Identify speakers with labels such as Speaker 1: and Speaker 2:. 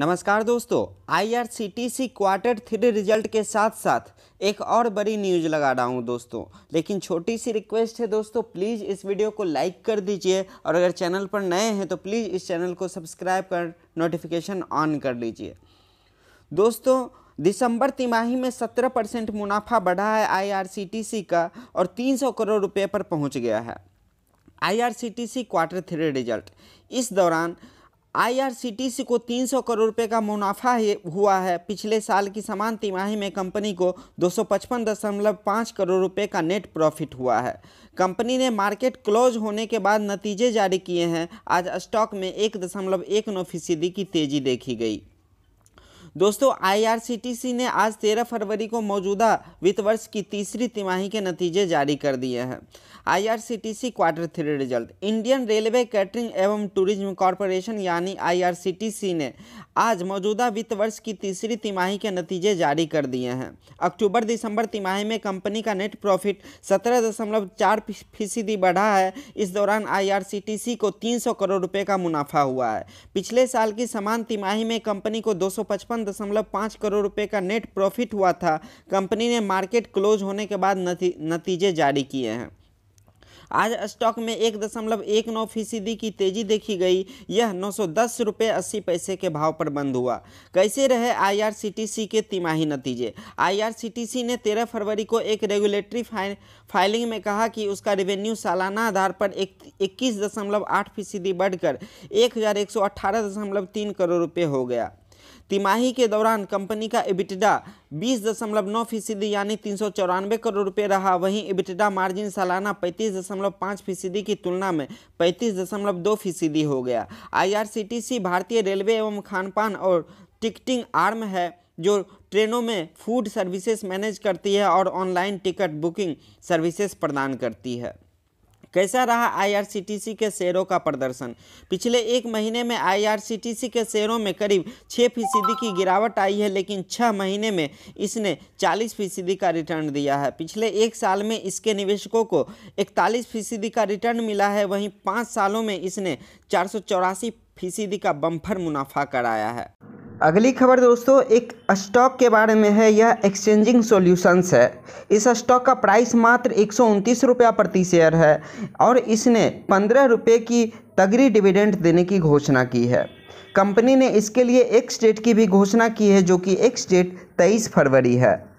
Speaker 1: नमस्कार दोस्तों IRCTC quarter three result के साथ साथ एक और बड़ी न्यूज लगा रहा हूं दोस्तों लेकिन छोटी सी रिक्वेस्ट है दोस्तों प्लीज़ इस वीडियो को लाइक कर दीजिए और अगर चैनल पर नए हैं तो प्लीज़ इस चैनल को सब्सक्राइब कर नोटिफिकेशन ऑन कर लीजिए दोस्तों दिसंबर तिमाही में 17 परसेंट मुनाफा बढ़ा है आईआरसीटीसी का और 300 करोड़ रुपये पर पहुँच गया है आईआरसीटीसी क्वार्टर थ्री रिजल्ट इस दौरान आईआरसीटीसी को 300 करोड़ रुपए का मुनाफा हुआ है पिछले साल की समान तिमाही में कंपनी को 255.5 करोड़ रुपए का नेट प्रॉफिट हुआ है कंपनी ने मार्केट क्लोज होने के बाद नतीजे जारी किए हैं आज स्टॉक में एक दशमलव एक नौ फीसदी की तेजी देखी गई दोस्तों आईआरसीटीसी ने आज 13 फरवरी को मौजूदा वित्त वर्ष की तीसरी तिमाही के नतीजे जारी कर दिए हैं IRCTC quarter three result Indian railway catering एवं टूरिज्म कॉरपोरेशन यानी आईआरसीटीसी ने आज मौजूदा वित्त वर्ष की तीसरी तिमाही के नतीजे जारी कर दिए हैं अक्टूबर दिसंबर तिमाही में कंपनी का नेट प्रॉफिट सत्रह दशमलव चार फीसदी बढ़ा है इस दौरान आईआरसीटीसी को सौ करोड़ रुपए का मुनाफा हुआ है पिछले साल की समान तिमाही में कंपनी को पचपन दशमलव पाँच करोड़ रुपए का नेट प्रॉफिट हुआ था कंपनी ने मार्केट क्लोज होने के बाद नती, नतीजे जारी किए हैं आज स्टॉक में एक दशमलव एक नौ फीसदी की तेजी देखी गई यह नौ सौ दस रुपये अस्सी पैसे के भाव पर बंद हुआ कैसे रहे आईआरसीटीसी के तिमाही नतीजे आईआरसीटीसी ने तेरह फरवरी को एक रेगुलेटरी फाइलिंग में कहा कि उसका रेवेन्यू सालाना आधार पर एक, इक्कीस दशमलव आठ फीसदी बढ़कर एक हज़ार एक सौ अट्ठारह दशमलव तीन करोड़ रुपये हो गया तिमाही के दौरान कंपनी का एबिटडा नौ फीसदी यानी तीन सौ चौरानवे करोड़ रुपये रहा वहीं एबिटडा मार्जिन सालाना पैंतीस दशमलव पाँच फीसदी की तुलना में पैंतीस दशमलव दो फीसदी हो गया आईआरसीटीसी भारतीय रेलवे एवं खानपान और टिकटिंग आर्म है जो ट्रेनों में फूड सर्विसेज मैनेज करती है और ऑनलाइन टिकट बुकिंग सर्विसेज प्रदान करती है कैसा रहा आईआरसीटीसी के शेयरों का प्रदर्शन पिछले एक महीने में आईआरसीटीसी के शेयरों में करीब छः फीसदी की गिरावट आई है लेकिन छः महीने में इसने चालीस फीसदी का रिटर्न दिया है पिछले एक साल में इसके निवेशकों को इकतालीस फीसदी का रिटर्न मिला है वहीं पाँच सालों में इसने चार फीसदी का बम्फर मुनाफा कराया है अगली खबर दोस्तों एक स्टॉक के बारे में है यह एक्सचेंजिंग सॉल्यूशंस है इस स्टॉक का प्राइस मात्र एक रुपया प्रति शेयर है और इसने पंद्रह रुपये की तगड़ी डिविडेंड देने की घोषणा की है कंपनी ने इसके लिए एक स्टेट की भी घोषणा की है जो कि एक स्टेट तेईस फरवरी है